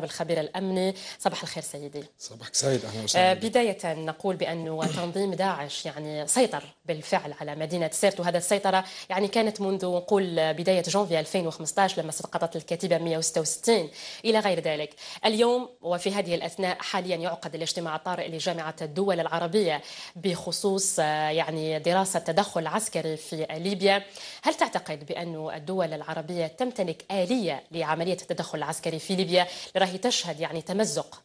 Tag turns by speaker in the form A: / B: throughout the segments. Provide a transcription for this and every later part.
A: بالخبير الامني صباح الخير سيدي صباحك
B: سعيد اهلا آه، وسهلا
A: بدايه نقول بانه تنظيم داعش يعني سيطر بالفعل على مدينه سرت وهذا السيطره يعني كانت منذ نقول بدايه جونفي 2015 لما سقطت الكتيبه 166 الى غير ذلك اليوم وفي هذه الاثناء حاليا يعقد الاجتماع الطارئ لجامعه الدول العربيه بخصوص آه، يعني دراسه تدخل العسكري في ليبيا هل تعتقد بانه الدول العربيه تمتلك اليه لعمليه التدخل العسكري في ليبيا راهي تشهد يعني تمزق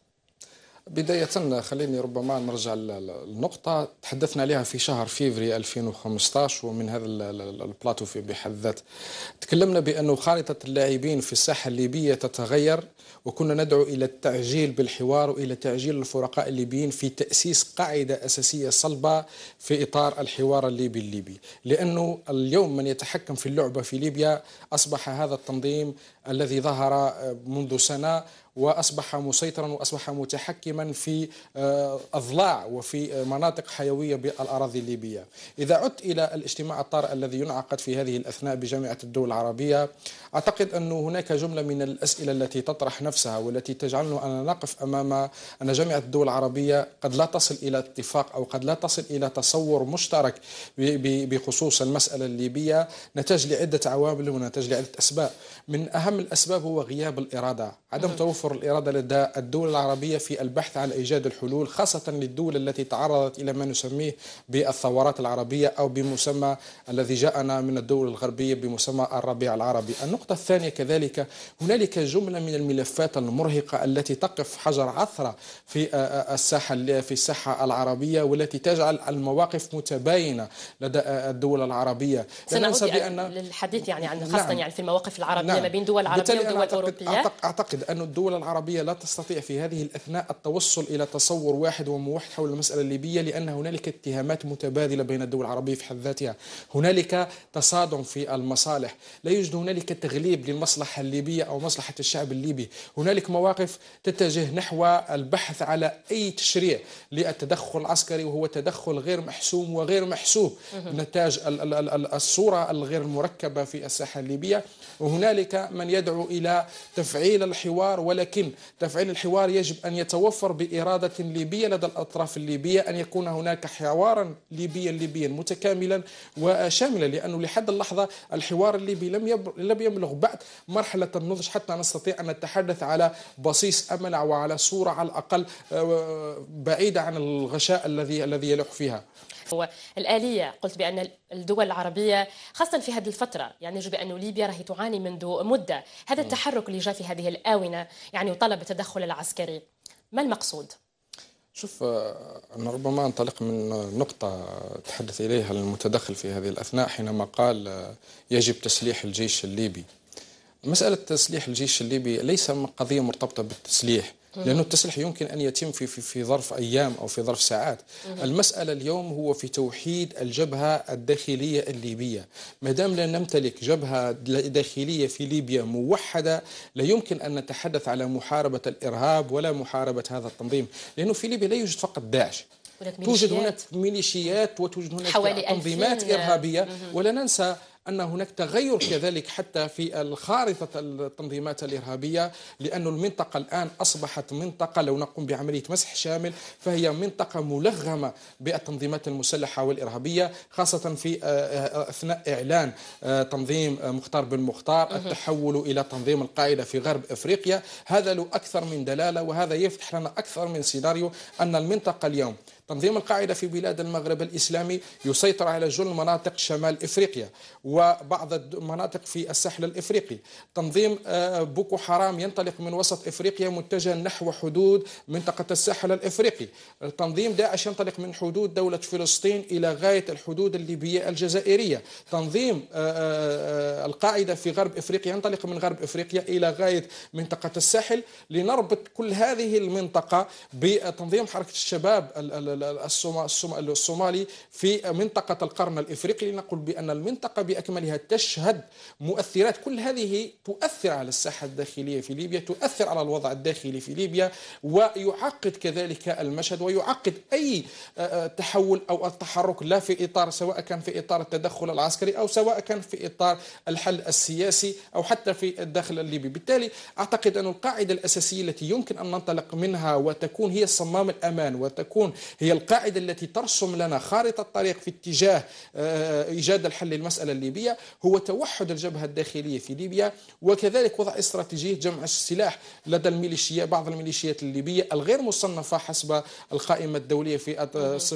B: بداية خليني ربما نرجع للنقطة تحدثنا عليها في شهر فيفري 2015 ومن هذا البلاتو في بحد ذاته تكلمنا بأن خارطة اللاعبين في الساحة الليبية تتغير وكنا ندعو إلى التعجيل بالحوار وإلى تعجيل الفرقاء الليبيين في تأسيس قاعدة أساسية صلبة في إطار الحوار الليبي الليبي لأنه اليوم من يتحكم في اللعبة في ليبيا أصبح هذا التنظيم الذي ظهر منذ سنة واصبح مسيطرا واصبح متحكما في آه، اضلاع وفي آه، مناطق حيويه بالاراضي الليبيه. اذا عدت الى الاجتماع الطارئ الذي ينعقد في هذه الاثناء بجامعه الدول العربيه، اعتقد ان هناك جمله من الاسئله التي تطرح نفسها والتي تجعلنا ان نقف امام ان جامعه الدول العربيه قد لا تصل الى اتفاق او قد لا تصل الى تصور مشترك بخصوص المساله الليبيه نتاج لعده عوامل ونتاج لعده اسباب. من اهم الاسباب هو غياب الاراده، عدم نعم. توفر توفر الإرادة لدى الدول العربية في البحث عن إيجاد الحلول خاصة للدول التي تعرضت إلى ما نسميه بالثورات العربية أو بمسمى الذي جاءنا من الدول الغربية بمسمى الربيع العربي النقطة الثانية كذلك هنالك جملة من الملفات المرهقة التي تقف حجر عثرة في الساحة في الساحة العربية والتي تجعل المواقف متباينة لدى الدول العربية سننسى بأن
A: للحديث يعني عن خاصة نعم. يعني في المواقف العربية نعم. ما بين دول عربية ودول أعتقد
B: أوروبية أعتقد أن الدول الدول العربية لا تستطيع في هذه الأثناء التوصل إلى تصور واحد وموحد حول المسألة الليبية لأن هنالك اتهامات متبادلة بين الدول العربية في حد ذاتها هنالك تصادم في المصالح لا يوجد هنالك تغليب للمصلحة الليبية أو مصلحة الشعب الليبي هنالك مواقف تتجه نحو البحث على أي تشريع للتدخل العسكري وهو تدخل غير محسوم وغير محسوب نتاج الصورة الغير مركبة في الساحة الليبية وهنالك من يدعو إلى تفعيل الحوار ولا ولكن تفعيل الحوار يجب أن يتوفر بإرادة ليبية لدى الأطراف الليبية أن يكون هناك حوارا ليبيا ليبيا متكاملا وشاملا لأنه لحد اللحظة الحوار الليبي لم لم يبلغ بعد مرحلة النضج حتى نستطيع أن نتحدث على بصيص أمل وعلى صورة على الأقل آه، بعيدة عن الغشاء الذي الذي يلوح فيها
A: الآلية قلت بأن الدول العربية خاصة في هذه الفترة يعني يجب أن ليبيا راهي تعاني منذ مدة هذا التحرك اللي جاء في هذه الآونة يعني وطلب التدخل العسكري ما المقصود؟
B: شوف آه، أنا ربما أنطلق من نقطة تحدث إليها المتدخل في هذه الأثناء حينما قال آه، يجب تسليح الجيش الليبي مسألة تسليح الجيش الليبي ليس قضية مرتبطة بالتسليح لأنه التسليح يمكن أن يتم في, في, في ظرف أيام أو في ظرف ساعات المسألة اليوم هو في توحيد الجبهة الداخلية الليبية ما دام لا نمتلك جبهة داخلية في ليبيا موحدة لا يمكن أن نتحدث على محاربة الإرهاب ولا محاربة هذا التنظيم لأنه في ليبيا لا يوجد فقط داعش توجد هناك ميليشيات وتوجد هناك تنظيمات إرهابية ولا ننسى أن هناك تغير كذلك حتى في خارطة التنظيمات الإرهابية لأن المنطقة الآن أصبحت منطقة لو نقوم بعملية مسح شامل فهي منطقة ملغمة بالتنظيمات المسلحة والإرهابية خاصة في آه، آه، أثناء إعلان آه، تنظيم مختار بن مختار التحول إلى تنظيم القاعدة في غرب أفريقيا هذا له أكثر من دلالة وهذا يفتح لنا أكثر من سيناريو أن المنطقة اليوم تنظيم القاعدة في بلاد المغرب الإسلامي يسيطر على جل مناطق شمال إفريقيا وبعض المناطق في الساحل الإفريقي تنظيم آه، بوكو حرام ينطلق من وسط إفريقيا متجه نحو حدود منطقة الساحل الإفريقي تنظيم داعش ينطلق من حدود دولة فلسطين إلى غاية الحدود الليبية الجزائرية تنظيم آه، آه، القاعدة في غرب إفريقيا ينطلق من غرب إفريقيا إلى غاية منطقة الساحل لنربط كل هذه المنطقة بتنظيم حركة الشباب الصومالي في منطقة القرن الإفريقي لنقل بأن المنطقة بأكملها تشهد مؤثرات كل هذه تؤثر على الساحة الداخلية في ليبيا تؤثر على الوضع الداخلي في ليبيا ويعقد كذلك المشهد ويعقد أي آه، آه، تحول أو التحرك لا في إطار سواء كان في إطار التدخل العسكري أو سواء كان في إطار الحل السياسي أو حتى في الداخل الليبي بالتالي أعتقد أن القاعدة الأساسية التي يمكن أن ننطلق منها وتكون هي صمام الأمان وتكون هي هي القاعدة التي ترسم لنا خارطة الطريق في اتجاه آه، إيجاد الحل للمسألة الليبية هو توحد الجبهة الداخلية في ليبيا وكذلك وضع استراتيجية جمع السلاح لدى الميليشيا بعض الميليشيات الليبية الغير مصنفة حسب القائمة الدولية في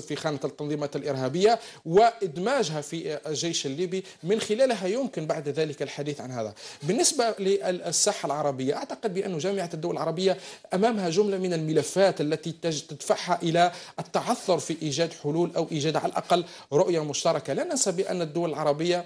B: في خانة التنظيمات الإرهابية وإدماجها في الجيش الليبي من خلالها يمكن بعد ذلك الحديث عن هذا بالنسبة للساحة العربية أعتقد بأن جامعة الدول العربية أمامها جملة من الملفات التي تدفعها إلى التعثر في إيجاد حلول أو إيجاد على الأقل رؤية مشتركة لا ننسى بأن الدول العربية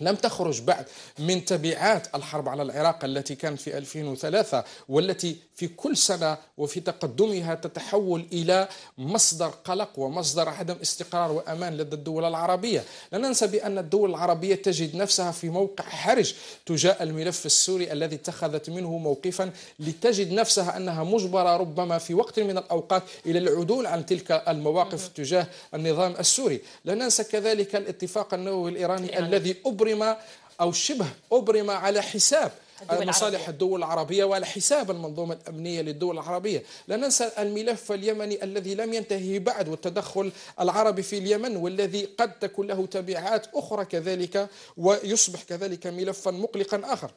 B: لم تخرج بعد من تبعات الحرب على العراق التي كانت في 2003 والتي في كل سنة وفي تقدمها تتحول إلى مصدر قلق ومصدر عدم استقرار وأمان لدى الدول العربية لا ننسى بأن الدول العربية تجد نفسها في موقع حرج تجاه الملف السوري الذي اتخذت منه موقفا لتجد نفسها أنها مجبرة ربما في وقت من الأوقات إلى العدول عن تلك المواقف تجاه النظام السوري لا ننسى كذلك الاتفاق النووي الإيراني الذي أبرز أبرم أو شبه أبرم على حساب الدول مصالح العربية. الدول العربية وعلى حساب المنظومة الأمنية للدول العربية لا ننسى الملف اليمني الذي لم ينتهي بعد والتدخل العربي في اليمن والذي قد تكون له تبعات أخرى كذلك ويصبح كذلك ملفا مقلقا آخر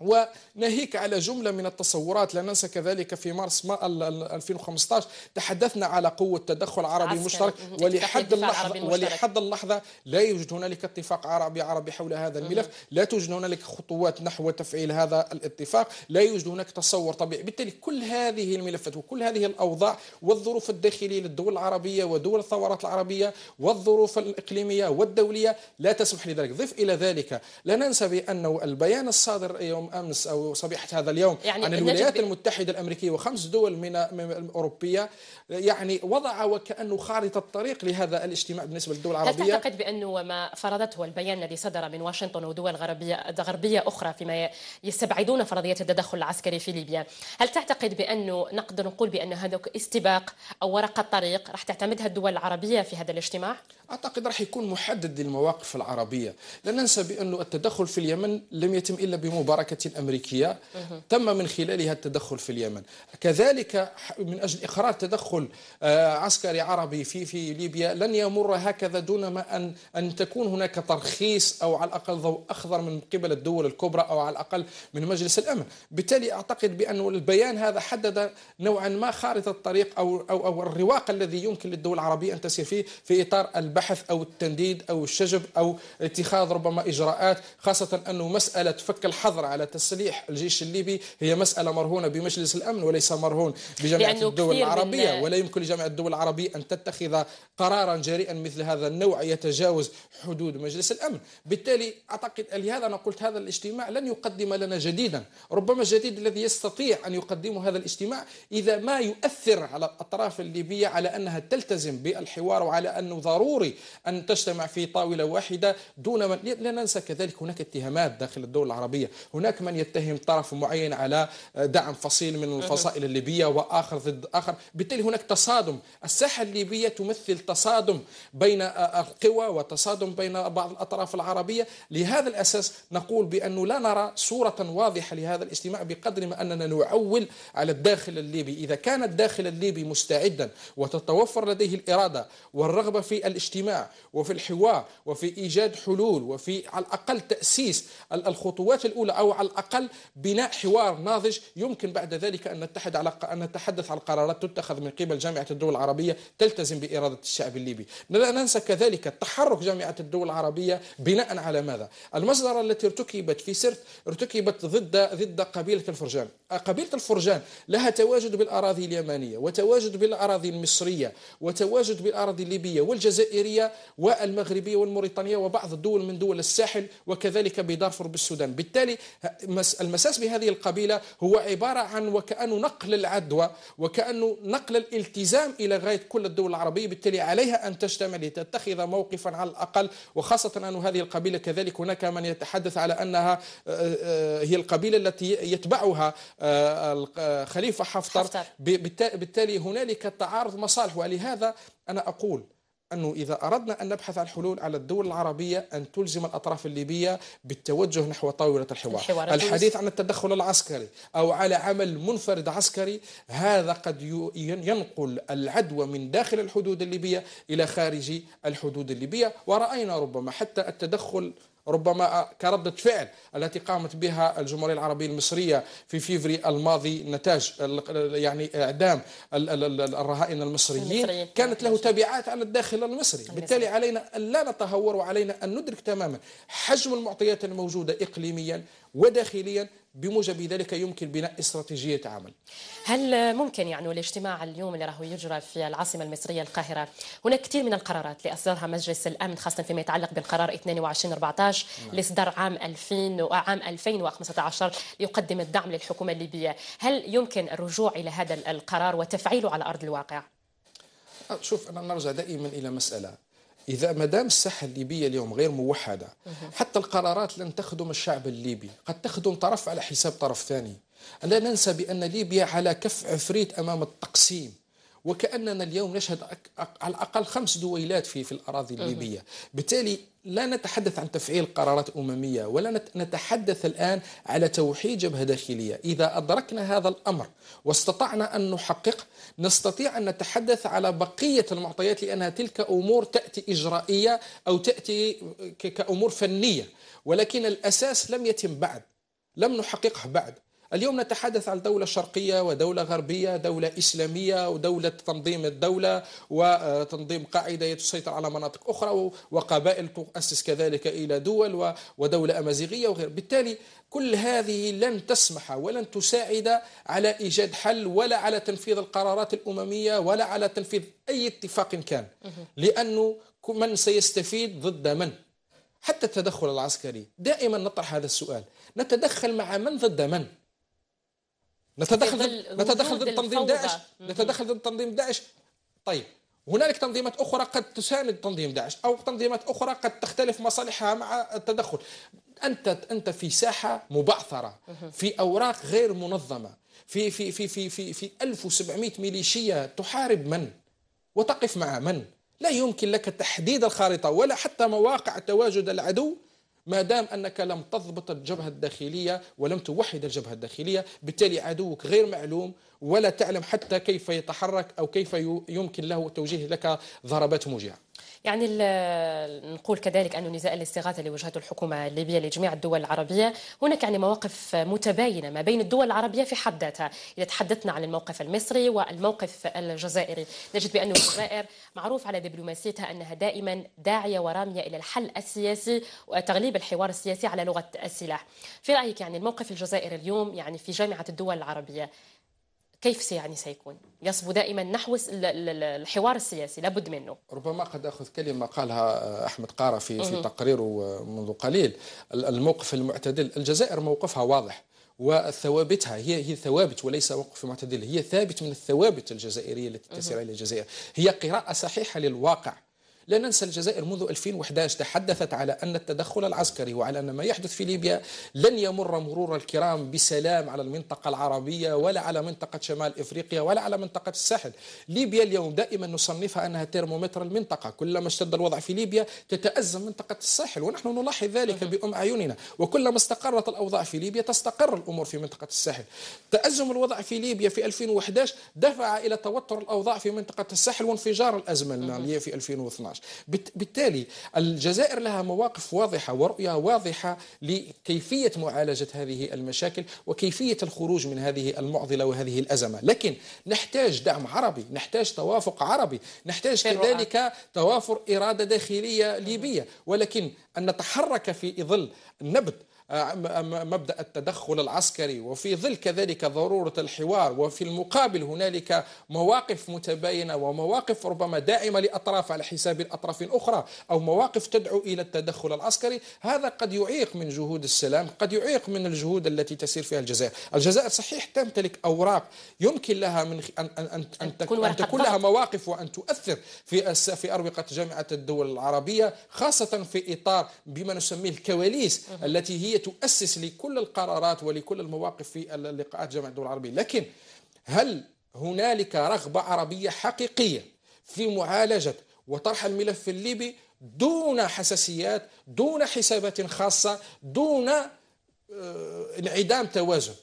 B: وناهيك على جملة من التصورات لا ننسى كذلك في مارس 2015 تحدثنا على قوة تدخل عربي مشترك ولحد اللحظة, ولحد اللحظة لا يوجد هنالك اتفاق عربي عربي حول هذا الملف لا توجد هنالك خطوات نحو تفعيل هذا الاتفاق لا يوجد هناك تصور طبيعي بالتالي كل هذه الملفات وكل هذه الأوضاع والظروف الداخلية للدول العربية ودول الثورات العربية والظروف الإقليمية والدولية لا تسمح لذلك ضف إلى ذلك لا ننسى بأنه البيان الصادر يوم يوم أمس أو صبيحة هذا اليوم يعني عن الولايات المتحدة الأمريكية وخمس دول من الأوروبية يعني وضع وكأنه خارطة الطريق لهذا الاجتماع بالنسبة للدول العربية هل
A: تعتقد بأنه ما فرضته البيان الذي صدر من واشنطن ودول غربية, غربية أخرى فيما يستبعدون فرضية التدخل العسكري في ليبيا هل تعتقد بأنه نقدر نقول بأن هذا استباق أو ورقة طريق راح تعتمدها الدول العربية في هذا الاجتماع؟
B: أعتقد راح يكون محدد للمواقف العربية لا ننسى بأنه التدخل في اليمن لم يتم إلا بمباركة المملكة الأمريكية تم من خلالها التدخل في اليمن كذلك من أجل إقرار تدخل آه، عسكري عربي في في ليبيا لن يمر هكذا دون ما أن أن تكون هناك ترخيص أو على الأقل ضوء أخضر من قبل الدول الكبرى أو على الأقل من مجلس الأمن بالتالي أعتقد بأن البيان هذا حدد نوعا ما خارطة الطريق أو, أو, أو الرواق الذي يمكن للدول العربية أن تسير فيه في إطار البحث أو التنديد أو الشجب أو اتخاذ ربما إجراءات خاصة أنه مسألة فك الحظر على مسألة تسليح الجيش الليبي هي مسألة مرهونة بمجلس الأمن وليس مرهون بجامعة الدول العربية ولا يمكن لجامعة الدول العربية أن تتخذ قرارا جريئا مثل هذا النوع يتجاوز حدود مجلس الأمن بالتالي أعتقد لهذا أنا قلت هذا الاجتماع لن يقدم لنا جديدا ربما الجديد الذي يستطيع أن يقدمه هذا الاجتماع إذا ما يؤثر على الأطراف الليبية على أنها تلتزم بالحوار وعلى أنه ضروري أن تجتمع في طاولة واحده دون من لا ننسى كذلك هناك اتهامات داخل الدول العربية هناك هناك من يتهم طرف معين على دعم فصيل من الفصائل الليبية وآخر ضد آخر بالتالي هناك تصادم الساحة الليبية تمثل تصادم بين القوى وتصادم بين بعض الأطراف العربية لهذا الأساس نقول بأنه لا نرى صورة واضحة لهذا الاجتماع بقدر ما أننا نعول على الداخل الليبي إذا كان الداخل الليبي مستعدا وتتوفر لديه الإرادة والرغبة في الاجتماع وفي الحوار وفي إيجاد حلول وفي على الأقل تأسيس الخطوات الأولى أو على على الأقل بناء حوار ناضج يمكن بعد ذلك أن نتحد على أن نتحدث عن قرارات تتخذ من قبل جامعة الدول العربية تلتزم بإرادة الشعب الليبي لا ننسى كذلك تحرك جامعة الدول العربية بناء على ماذا المسجرة التي ارتكبت في سرت ارتكبت ضد ضد قبيلة الفرجان قبيلة الفرجان لها تواجد بالأراضي اليمنية وتواجد بالأراضي المصرية وتواجد بالأراضي الليبية والجزائرية والمغربية والموريتانية وبعض الدول من دول الساحل وكذلك بدارفور بالسودان بالتالي المساس بهذه القبيلة هو عبارة عن وكأنه نقل العدوى وكأنه نقل الالتزام إلى غاية كل الدول العربية بالتالي عليها أن تجتمع لتتخذ موقفا على الأقل وخاصة أن هذه القبيلة كذلك هناك من يتحدث على أنها آه، آه، هي القبيلة التي يتبعها آه، الخليفة حفتر بالتالي هنالك تعارض مصالح ولهذا أنا أقول أنه إذا أردنا أن نبحث عن حلول على الدول العربية أن تلزم الأطراف الليبية بالتوجه نحو طاولة الحوار, الحوار الحديث عن التدخل العسكري أو على عمل منفرد عسكري هذا قد ينقل العدوى من داخل الحدود الليبية إلى خارج الحدود الليبية ورأينا ربما حتى التدخل ربما كردة فعل التي قامت بها الجمهورية العربية المصرية في فيفري الماضي نتاج يعني إعدام الرهائن المصريين كانت له نعم. تبعات على الداخل المصري بالتالي علينا أن لا نتهور وعلينا أن ندرك تماما حجم المعطيات الموجودة إقليميا وداخليا بموجب ذلك يمكن بناء استراتيجية عمل
A: هل ممكن يعني الاجتماع اليوم اللي راه يجرى في العاصمة المصرية القاهرة هناك كثير من القرارات اللي أصدرها مجلس الأمن خاصة فيما يتعلق بالقرار 2214 نعم. لإصدار عام 2000 وعام 2015 ليقدم الدعم للحكومة الليبية هل يمكن الرجوع إلى هذا القرار وتفعيله على أرض الواقع؟
B: شوف أنا نرجع دائما إلى مسألة اذا ما دام الساحه الليبيه اليوم غير موحده
A: حتى القرارات لن تخدم
B: الشعب الليبي قد تخدم طرف على حساب طرف ثاني لا ننسى بان ليبيا على كف عفريت امام التقسيم وكأننا اليوم نشهد على الأقل خمس دويلات في في الأراضي الليبية بالتالي لا نتحدث عن تفعيل قرارات أممية ولا نتحدث الآن على توحيد جبهة داخلية إذا أدركنا هذا الأمر واستطعنا أن نحقق نستطيع أن نتحدث على بقية المعطيات لأنها تلك أمور تأتي إجرائية أو تأتي كأمور فنية ولكن الأساس لم يتم بعد لم نحققه بعد اليوم نتحدث عن دولة شرقية ودولة غربية دولة إسلامية ودولة تنظيم الدولة وتنظيم قاعدة تسيطر على مناطق أخرى وقبائل تؤسس كذلك إلى دول ودولة أمازيغية وغير بالتالي كل هذه لن تسمح ولن تساعد على إيجاد حل ولا على تنفيذ القرارات الأممية ولا على تنفيذ أي اتفاق كان لأنه من سيستفيد ضد من حتى التدخل العسكري دائما نطرح هذا السؤال نتدخل مع من ضد من نتدخل ضد نتدخل ضد تنظيم داعش نتدخل ضد تنظيم داعش طيب هنالك تنظيمات اخرى قد تساند تنظيم داعش او تنظيمات اخرى قد تختلف مصالحها مع التدخل انت انت في ساحه مبعثره في اوراق غير منظمه في في في في في, في 1700 ميليشيه تحارب من وتقف مع من لا يمكن لك تحديد الخارطه ولا حتى مواقع تواجد العدو ما دام أنك لم تضبط الجبهة الداخلية ولم توحد الجبهة الداخلية بالتالي عدوك غير معلوم ولا تعلم حتى كيف يتحرك أو كيف يمكن له توجيه لك ضربات موجعة
A: يعني نقول كذلك أن نزاء الاستغاثة اللي وجهته الحكومة الليبية لجميع الدول العربية هناك يعني مواقف متباينة ما بين الدول العربية في حد ذاتها إذا تحدثنا عن الموقف المصري والموقف الجزائري نجد بأن الجزائر معروف على دبلوماسيتها أنها دائما داعية ورامية إلى الحل السياسي وتغليب الحوار السياسي على لغة السلاح في رأيك يعني الموقف الجزائري اليوم يعني في جامعة الدول العربية كيف يعني سيكون؟ يصبو دائما نحو الحوار السياسي لابد منه ربما قد
B: أخذ كلمة قالها أحمد قارة في, في تقريره منذ قليل الموقف المعتدل الجزائر موقفها واضح وثوابتها هي هي ثوابت وليس وقف معتدل هي ثابت من الثوابت الجزائريه التي تسير الى الجزائر هي قراءه صحيحه للواقع لا ننسى الجزائر منذ 2011 تحدثت على أن التدخل العسكري وعلى أن ما يحدث في ليبيا لن يمر مرور الكرام بسلام على المنطقة العربية ولا على منطقة شمال إفريقيا ولا على منطقة الساحل ليبيا اليوم دائما نصنفها أنها ترمومتر المنطقة كلما اشتد الوضع في ليبيا تتأزم منطقة الساحل ونحن نلاحظ ذلك بأم أعيننا وكلما استقرت الأوضاع في ليبيا تستقر الأمور في منطقة الساحل تأزم الوضع في ليبيا في 2011 دفع إلى توتر الأوضاع في منطقة الساحل وانفجار الأزمة المالية نعم، في 2012 2012 بالتالي الجزائر لها مواقف واضحة ورؤية واضحة لكيفية معالجة هذه المشاكل وكيفية الخروج من هذه المعضلة وهذه الأزمة لكن نحتاج دعم عربي نحتاج توافق عربي نحتاج كذلك توافر إرادة داخلية ليبية ولكن أن نتحرك في ظل نبت مبدا التدخل العسكري وفي ظل كذلك ضروره الحوار وفي المقابل هنالك مواقف متباينه ومواقف ربما داعمه لاطراف على حساب الاطراف الاخرى او مواقف تدعو الى التدخل العسكري هذا قد يعيق من جهود السلام قد يعيق من الجهود التي تسير فيها الجزائر الجزائر صحيح تمتلك اوراق يمكن لها من ان ان ان, تكون, أن تكون لها مواقف وان تؤثر في في اروقه جامعه الدول العربيه خاصه في اطار بما نسميه الكواليس التي هي تؤسس لكل القرارات ولكل المواقف في اللقاءات جامعة الدول العربية لكن هل هنالك رغبة عربية حقيقية في معالجة وطرح الملف الليبي دون حساسيات دون حسابات خاصة دون آه، انعدام توازن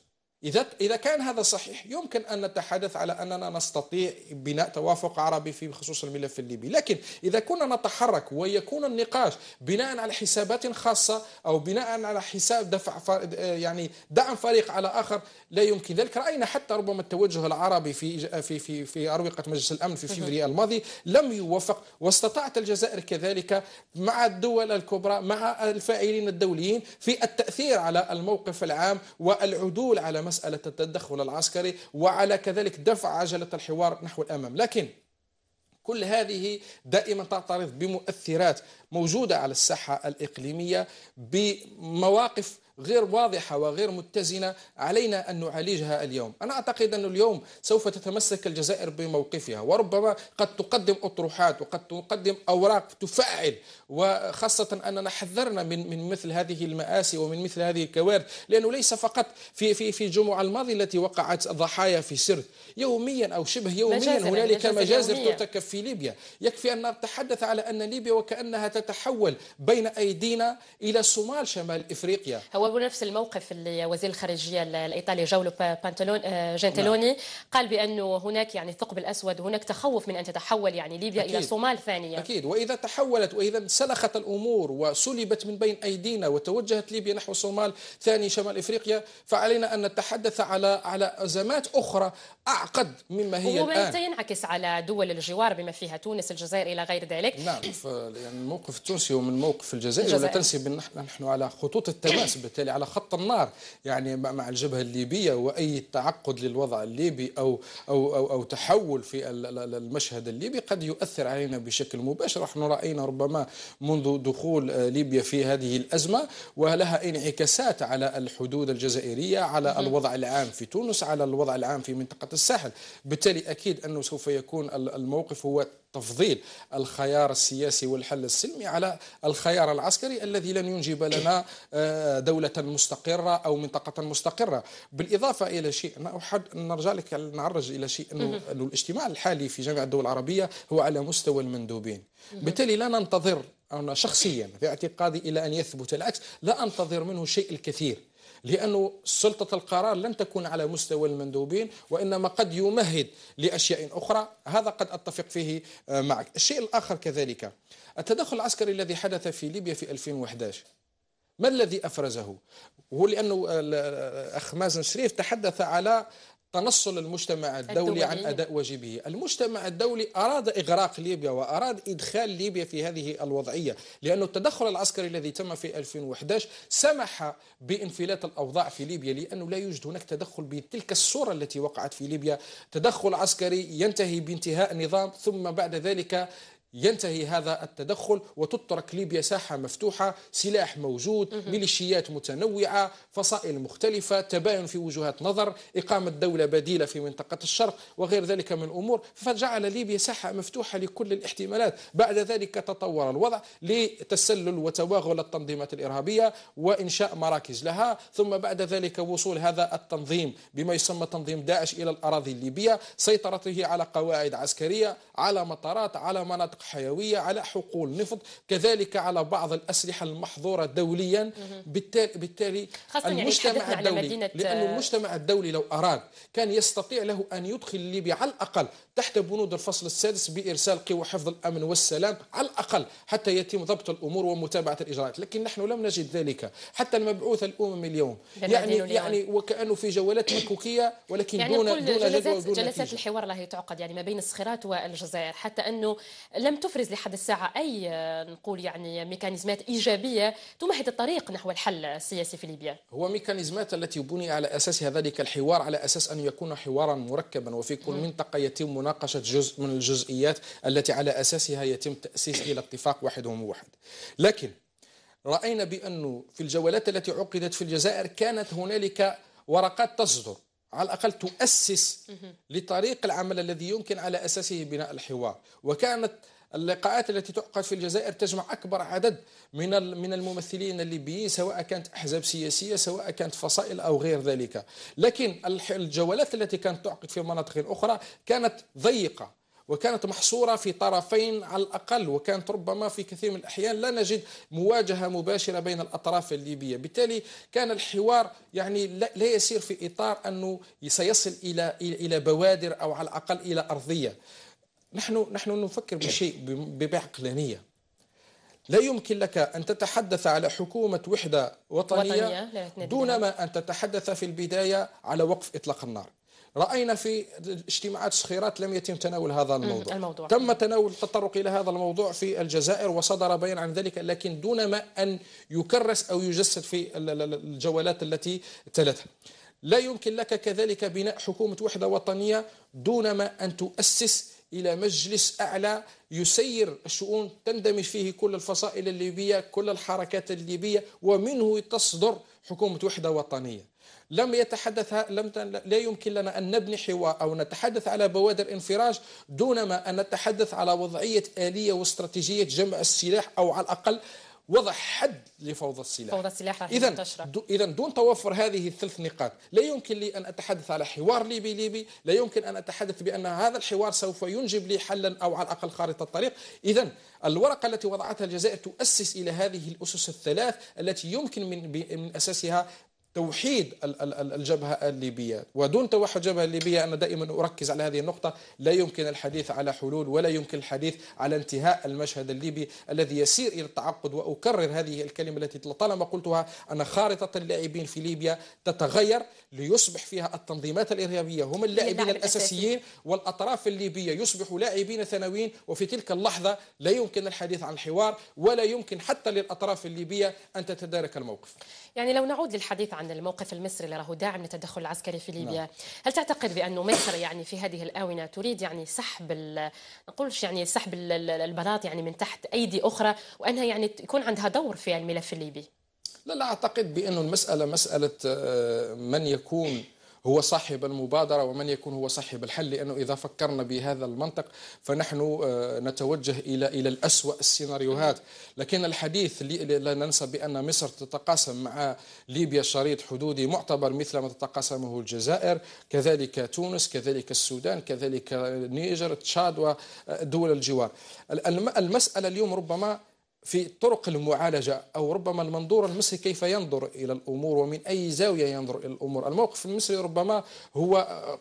B: إذا إذا كان هذا صحيح يمكن أن نتحدث على أننا نستطيع بناء توافق عربي في بخصوص الملف الليبي، لكن إذا كنا نتحرك ويكون النقاش بناء على حسابات خاصة أو بناء على حساب دفع يعني دعم فريق على آخر لا يمكن ذلك، رأينا حتى ربما التوجه العربي في في في في أروقة مجلس الأمن في فبراير الماضي لم يوفق واستطاعت الجزائر كذلك مع الدول الكبرى مع الفاعلين الدوليين في التأثير على الموقف العام والعدول على مسألة التدخل العسكري وعلى كذلك دفع عجلة الحوار نحو الأمام لكن كل هذه دائما تعترض بمؤثرات موجودة على الساحة الإقليمية بمواقف غير واضحة وغير متزنة علينا أن نعالجها اليوم أنا أعتقد أن اليوم سوف تتمسك الجزائر بموقفها وربما قد تقدم أطروحات وقد تقدم أوراق تفعل وخاصة أننا حذرنا من من مثل هذه المآسي ومن مثل هذه الكوارث لأنه ليس فقط في في في الجمعة الماضية التي وقعت ضحايا في سرت يوميا أو شبه يوميا هنالك مجازر ترتكب في ليبيا يكفي أن نتحدث على أن ليبيا وكأنها تتحول بين أيدينا إلى صومال شمال إفريقيا
A: هو هو نفس الموقف اللي وزير الخارجيه الايطالي جولو آه، جنتلوني نعم. قال بانه هناك يعني الثقب الاسود هناك تخوف من ان تتحول يعني ليبيا أكيد. الى صومال ثانيه اكيد
B: واذا تحولت واذا انسلخت الامور وسلبت من بين ايدينا وتوجهت ليبيا نحو صومال ثاني شمال افريقيا فعلينا ان نتحدث على على ازمات اخرى اعقد مما هي الان
A: ينعكس على دول الجوار بما فيها تونس الجزائر الى غير ذلك نعم يعني
B: الموقف التونسي ومن موقف الجزائر, الجزائر. ولا تنسي نحن على خطوط التماس بتاع وبالتالي على خط النار يعني مع الجبهة الليبية وأي تعقد للوضع الليبي أو أو أو, أو تحول في المشهد الليبي قد يؤثر علينا بشكل مباشر نحن رأينا ربما منذ دخول آه، ليبيا في هذه الأزمة ولها انعكاسات على الحدود الجزائرية على الوضع العام في تونس على الوضع العام في منطقة الساحل بالتالي أكيد أنه سوف يكون الموقف هو تفضيل الخيار السياسي والحل السلمي على الخيار العسكري الذي لن ينجب لنا آه، دولة مستقرة أو منطقة مستقرة بالإضافة إلى شيء أنا أحب نرجع لك نعرج إلى شيء أنه الاجتماع الحالي في جامعة الدول العربية هو على مستوى المندوبين بالتالي لا ننتظر أنا شخصيا في اعتقادي إلى أن يثبت العكس لا أنتظر منه شيء الكثير لأن سلطة القرار لن تكون على مستوى المندوبين وإنما قد يمهد لأشياء أخرى هذا قد أتفق فيه آه، معك الشيء الآخر كذلك التدخل العسكري الذي حدث في ليبيا في 2011 ما الذي افرزه؟ هو لانه الاخ مازن شريف تحدث على تنصل المجتمع الدولي, الدولي عن أداء واجبه المجتمع الدولي أراد إغراق ليبيا وأراد إدخال ليبيا في هذه الوضعية لأن التدخل العسكري الذي تم في 2011 سمح بانفلات الأوضاع في ليبيا لأنه لا يوجد هناك تدخل بتلك الصورة التي وقعت في ليبيا تدخل عسكري ينتهي بانتهاء نظام ثم بعد ذلك ينتهي هذا التدخل وتترك ليبيا ساحة مفتوحة سلاح موجود ميليشيات متنوعة فصائل مختلفة تباين في وجهات نظر إقامة دولة بديلة في منطقة الشرق وغير ذلك من أمور فجعل ليبيا ساحة مفتوحة لكل الاحتمالات بعد ذلك تطور الوضع لتسلل وتواغل التنظيمات الإرهابية وإنشاء مراكز لها ثم بعد ذلك وصول هذا التنظيم بما يسمى تنظيم داعش إلى الأراضي الليبية سيطرته على قواعد عسكرية على مطارات على مناطق مناطق حيوية على حقول نفط كذلك على بعض الأسلحة المحظورة دوليا بالتالي, بالتالي يعني المجتمع الدولي لأن المجتمع الدولي لو أراد كان يستطيع له أن يدخل ليبيا على الأقل تحت بنود الفصل السادس بإرسال قوى حفظ الأمن والسلام على الأقل حتى يتم ضبط الأمور ومتابعة الإجراءات لكن نحن لم نجد ذلك حتى المبعوث الأممي اليوم يعني اليوم. يعني وكأنه في جولات مكوكية ولكن يعني دون دون جلسات, دون جلسات جلسات
A: الحوار راهي تعقد يعني ما بين الصخيرات والجزائر حتى أنه لم تفرز لحد الساعة أي نقول يعني ميكانيزمات إيجابية تمهد الطريق نحو الحل السياسي في ليبيا
B: هو ميكانيزمات التي بني على أساسها ذلك الحوار على أساس أن يكون حوارا مركبا وفي كل منطقة يتم لمناقشة جزء من الجزئيات التي على أساسها يتم تأسيس إلى اتفاق واحد وموحد لكن رأينا بأنه في الجولات التي عقدت في الجزائر كانت هنالك ورقات تصدر على الأقل تؤسس لطريق العمل الذي يمكن على أساسه بناء الحوار وكانت اللقاءات التي تعقد في الجزائر تجمع أكبر عدد من من الممثلين الليبيين سواء كانت أحزاب سياسية سواء كانت فصائل أو غير ذلك لكن الجولات التي كانت تعقد في مناطق أخرى كانت ضيقة وكانت محصورة في طرفين على الأقل وكانت ربما في كثير من الأحيان لا نجد مواجهة مباشرة بين الأطراف الليبية بالتالي كان الحوار يعني لا يسير في إطار أنه سيصل إلى إلى بوادر أو على الأقل إلى أرضية نحن نحن نفكر إيه. بشيء بعقلانيه لا يمكن لك أن تتحدث على حكومة وحدة وطنية,
A: وطنية دون
B: ما أن تتحدث في البداية على وقف إطلاق النار رأينا في اجتماعات صخيرات لم يتم تناول هذا الموضوع, الموضوع. تم تناول التطرق إلى هذا الموضوع في الجزائر وصدر بيان عن ذلك لكن دون ما أن يكرس أو يجسد في الجولات التي تلتها لا يمكن لك كذلك بناء حكومة وحدة وطنية دون ما أن تؤسس إلى مجلس أعلى يسير الشؤون تندمج فيه كل الفصائل الليبية كل الحركات الليبية ومنه تصدر حكومة وحدة وطنية لم يتحدث لم لا يمكن لنا ان نبني حوار او نتحدث على بوادر انفراج دون ما ان نتحدث على وضعيه اليه واستراتيجيه جمع السلاح او على الاقل وضع حد لفوضى السلاح فوضى السلاح راح إذا دون توفر هذه الثلاث نقاط لا يمكن لي أن أتحدث على حوار ليبي ليبي لا يمكن أن أتحدث بأن هذا الحوار سوف ينجب لي حلا أو على الأقل خارطة الطريق إذا الورقة التي وضعتها الجزائر تؤسس إلى هذه الأسس الثلاث التي يمكن من, من أساسها توحيد الجبهة الليبية ودون توحد الجبهة الليبية أنا دائما أركز على هذه النقطة لا يمكن الحديث على حلول ولا يمكن الحديث على انتهاء المشهد الليبي الذي يسير إلى التعقد وأكرر هذه الكلمة التي طالما قلتها أن خارطة اللاعبين في ليبيا تتغير ليصبح فيها التنظيمات الإرهابية هم اللاعبين الأساسيين والأطراف الليبية يصبح لاعبين ثانويين وفي تلك اللحظة لا يمكن الحديث عن الحوار ولا يمكن حتى للأطراف الليبية أن تتدارك الموقف
A: يعني لو نعود للحديث عن عن الموقف المصري اللي راهو داعم للتدخل العسكري في نعم. ليبيا لا. هل تعتقد بأن مصر يعني في هذه الآونة تريد يعني سحب نقولش يعني سحب البلاط يعني من تحت أيدي أخرى وأنها يعني يكون عندها دور في الملف الليبي
B: لا لا أعتقد بانه المسألة مسألة آه، من يكون هو صاحب المبادرة ومن يكون هو صاحب الحل لأنه إذا فكرنا بهذا المنطق فنحن آه، نتوجه إلى إلى الأسوأ السيناريوهات لكن الحديث لا ننسى بأن مصر تتقاسم مع ليبيا شريط حدودي معتبر مثل ما تتقاسمه الجزائر كذلك تونس كذلك السودان كذلك نيجر تشاد ودول آه، الجوار المسألة اليوم ربما في طرق المعالجة أو ربما المنظور المصري كيف ينظر إلى الأمور ومن أي زاوية ينظر إلى الأمور الموقف المصري ربما هو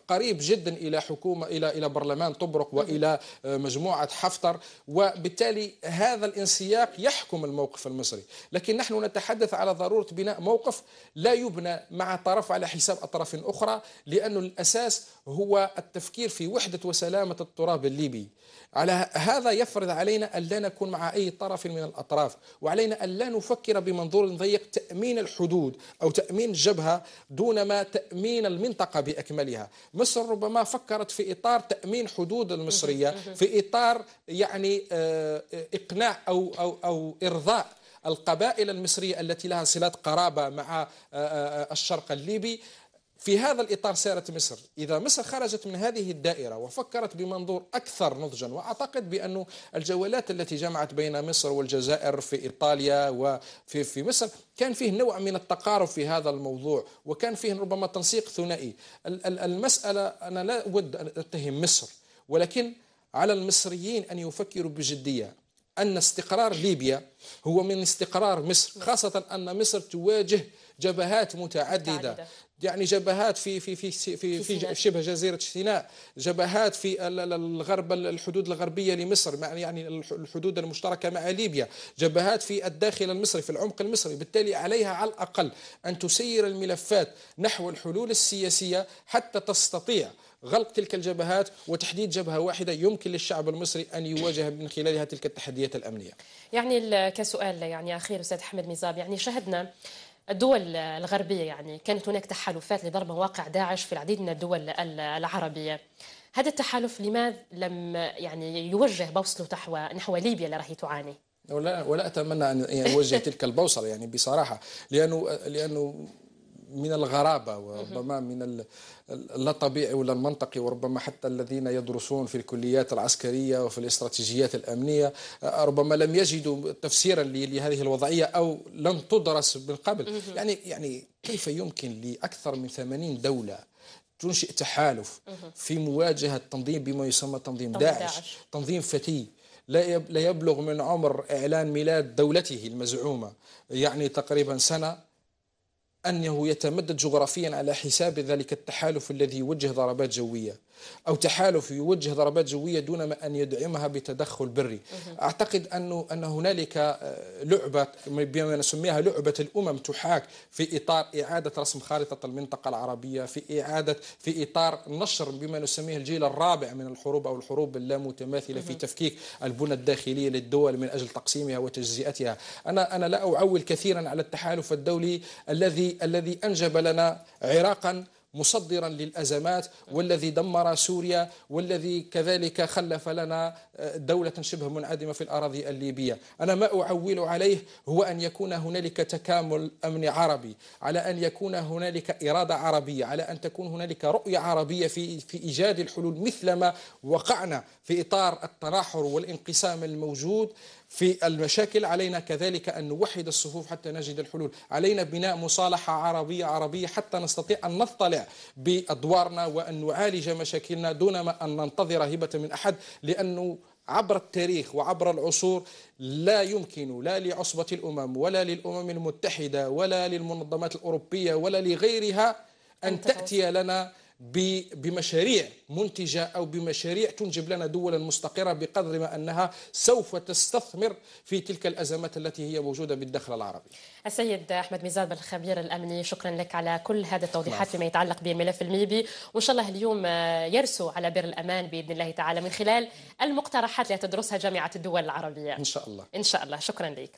B: قريب جدا إلى حكومة إلى إلى برلمان طبرق وإلى مجموعة حفتر وبالتالي هذا الانسياق يحكم الموقف المصري لكن نحن نتحدث على ضرورة بناء موقف لا يبنى مع طرف على حساب أطراف أخرى لأن الأساس هو التفكير في وحدة وسلامة التراب الليبي على هذا يفرض علينا أن لا نكون مع أي طرف من الأطراف وعلينا أن لا نفكر بمنظور ضيق تأمين الحدود أو تأمين الجبهة دون ما تأمين المنطقة بأكملها مصر ربما فكرت في إطار تأمين حدود المصرية في إطار يعني آه، إقناع أو, أو, أو إرضاء القبائل المصرية التي لها صلات قرابة مع آه، آه، الشرق الليبي في هذا الإطار سارت مصر إذا مصر خرجت من هذه الدائرة وفكرت بمنظور أكثر نضجا وأعتقد بأن الجولات التي جمعت بين مصر والجزائر في إيطاليا وفي في مصر كان فيه نوع من التقارب في هذا الموضوع وكان فيه ربما تنسيق ثنائي المسألة أنا لا أود أن أتهم مصر ولكن على المصريين أن يفكروا بجدية أن استقرار ليبيا هو من استقرار مصر خاصة أن مصر تواجه جبهات متعددة, متعددة. يعني جبهات في في في في, في شبه جزيره سيناء، جبهات في الغرب الحدود الغربيه لمصر مع يعني الحدود المشتركه مع ليبيا، جبهات في الداخل المصري في العمق المصري، بالتالي عليها على الاقل ان تسير الملفات نحو الحلول السياسيه حتى تستطيع غلق تلك الجبهات وتحديد جبهة واحدة يمكن للشعب المصري أن يواجه من خلالها تلك التحديات الأمنية
A: يعني كسؤال يعني أخير أستاذ أحمد ميزاب يعني شهدنا الدول الغربية يعني كانت هناك تحالفات لضرب مواقع داعش في العديد من الدول العربية هذا التحالف لماذا لم يعني يوجه بوصله نحو نحو ليبيا اللي راهي تعاني
B: ولا ولا اتمنى ان يوجه تلك البوصله يعني بصراحه لانه لانه من الغرابة وربما من لا طبيعي ولا المنطقي وربما حتى الذين يدرسون في الكليات العسكرية وفي الاستراتيجيات الأمنية آه، ربما لم يجدوا تفسيرا لهذه الوضعية أو لم تدرس من قبل يعني يعني كيف يمكن لأكثر من 80 دولة تنشئ تحالف في مواجهة تنظيم بما يسمى تنظيم داعش تنظيم فتي لا يبلغ من عمر إعلان ميلاد دولته المزعومة يعني تقريبا سنة أنه يتمدد جغرافيا على حساب ذلك التحالف الذي يوجه ضربات جوية أو تحالف يوجه ضربات جوية دون ما أن يدعمها بتدخل بري أعتقد أنه أن هنالك آه، لعبة بما نسميها لعبة الأمم تحاك في إطار إعادة رسم خارطة المنطقة العربية في إعادة في إطار نشر بما نسميه الجيل الرابع من الحروب أو الحروب اللامتماثلة في تفكيك البنى الداخلية للدول من أجل تقسيمها وتجزئتها أنا أنا لا أعول كثيرا على التحالف الدولي الذي الذي أنجب لنا عراقا مصدرا للأزمات والذي دمر سوريا والذي كذلك خلف لنا آه، دولة شبه منعدمة في الأراضي الليبية أنا ما أعول عليه هو أن يكون هنالك تكامل أمن عربي على أن يكون هنالك إرادة عربية على أن تكون هنالك رؤية عربية في, في إيجاد الحلول مثلما وقعنا في إطار التناحر والانقسام الموجود في المشاكل علينا كذلك أن نوحد الصفوف حتى نجد الحلول علينا بناء مصالحة عربية عربية حتى نستطيع أن نطلع بأدوارنا وأن نعالج مشاكلنا دون ما أن ننتظر هبة من أحد لأنه عبر التاريخ وعبر العصور لا يمكن لا لعصبة الأمم ولا للأمم المتحدة ولا للمنظمات الأوروبية ولا لغيرها أن تأتي لنا بمشاريع منتجة أو بمشاريع تنجب لنا دولا مستقرة بقدر ما أنها سوف تستثمر في تلك الأزمات التي هي موجودة بالدخل العربي
A: السيد أحمد ميزاد الخبير الأمني شكرا لك على كل هذه التوضيحات نعم. فيما يتعلق بملف الميبي وإن شاء الله اليوم آه، يرسو على بر الأمان بإذن الله تعالى من خلال المقترحات التي تدرسها جامعة الدول العربية إن شاء الله إن شاء الله شكرا لك